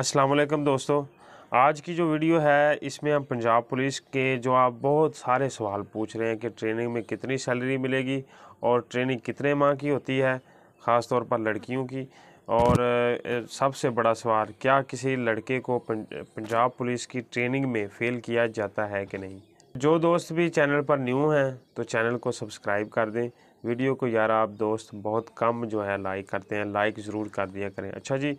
अस्सलाम वालेकुम दोस्तों आज की जो वीडियो है इसमें हम पंजाब पुलिस के जो आप बहुत सारे सवाल पूछ रहे हैं कि ट्रेनिंग में कितनी सैलरी मिलेगी और ट्रेनिंग कितने माह की होती है ख़ास तौर पर लड़कियों की और सबसे बड़ा सवाल क्या किसी लड़के को पंजाब पुलिस की ट्रेनिंग में फ़ेल किया जाता है कि नहीं जो दोस्त भी चैनल पर न्यू हैं तो चैनल को सब्सक्राइब कर दें वीडियो को यार आप दोस्त बहुत कम जो है लाइक करते हैं लाइक ज़रूर कर दिया करें अच्छा जी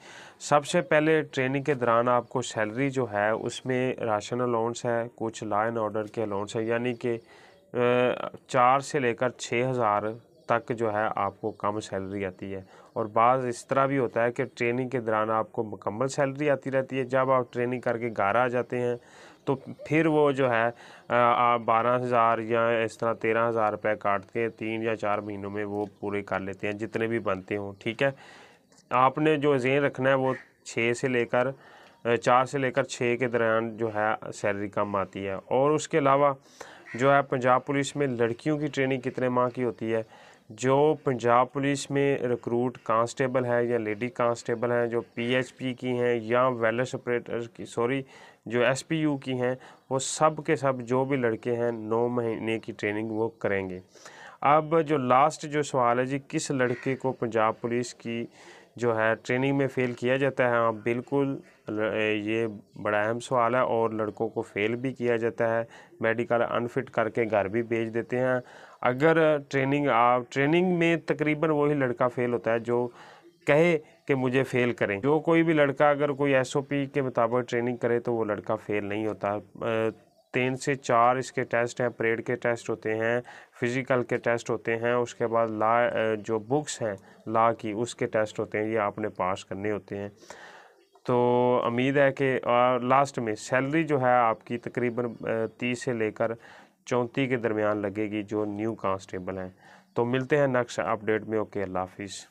सबसे पहले ट्रेनिंग के दौरान आपको सैलरी जो है उसमें राशन अलाउंस है कुछ लाइन एंड ऑर्डर के अलाउंस है यानी कि चार से लेकर छः हज़ार तक जो है आपको कम सैलरी आती है और बाज़ इस तरह भी होता है कि ट्रेनिंग के दौरान आपको मुकम्मल सैलरी आती रहती है जब आप ट्रेनिंग करके घर आ जाते हैं तो फिर वो जो है बारह हज़ार या इस तरह तेरह हज़ार रुपये काटते हैं तीन या चार महीनों में वो पूरे कर लेते हैं जितने भी बनते हों ठीक है आपने जो जेन रखना है वो छः से लेकर चार से लेकर छः के दरमियान जो है सैलरी कम आती है और उसके अलावा जो है पंजाब पुलिस में लड़कियों की ट्रेनिंग कितने माह की होती है जो पंजाब पुलिस में रिक्रूट कांस्टेबल है या लेडी कांस्टेबल हैं जो पीएचपी की हैं या वेलस ऑपरेटर की सॉरी जो एसपीयू की हैं वो सब के सब जो भी लड़के हैं नौ महीने की ट्रेनिंग वो करेंगे अब जो लास्ट जो सवाल है जी किस लड़के को पंजाब पुलिस की जो है ट्रेनिंग में फ़ेल किया जाता है आप हाँ, बिल्कुल ये बड़ा अहम सवाल है और लड़कों को फ़ेल भी किया जाता है मेडिकल अनफिट करके घर भी भेज देते हैं अगर ट्रेनिंग आप ट्रेनिंग में तकरीबन वही लड़का फ़ेल होता है जो कहे कि मुझे फ़ेल करें जो कोई भी लड़का अगर कोई एसओपी के मुताबिक ट्रेनिंग करे तो वो लड़का फ़ेल नहीं होता तीन से चार इसके टेस्ट हैं परेड के टेस्ट होते हैं फिज़िकल के टेस्ट होते हैं उसके बाद ला जो बुक्स हैं ला की उसके टेस्ट होते हैं ये आपने पास करने होते हैं तो उम्मीद है कि और लास्ट में सैलरी जो है आपकी तकरीबन तीस से लेकर चौंतीस के दरमियान लगेगी जो न्यू कांस्टेबल हैं तो मिलते हैं नेक्स्ट अपडेट में ओके अल्लाह हाफिज़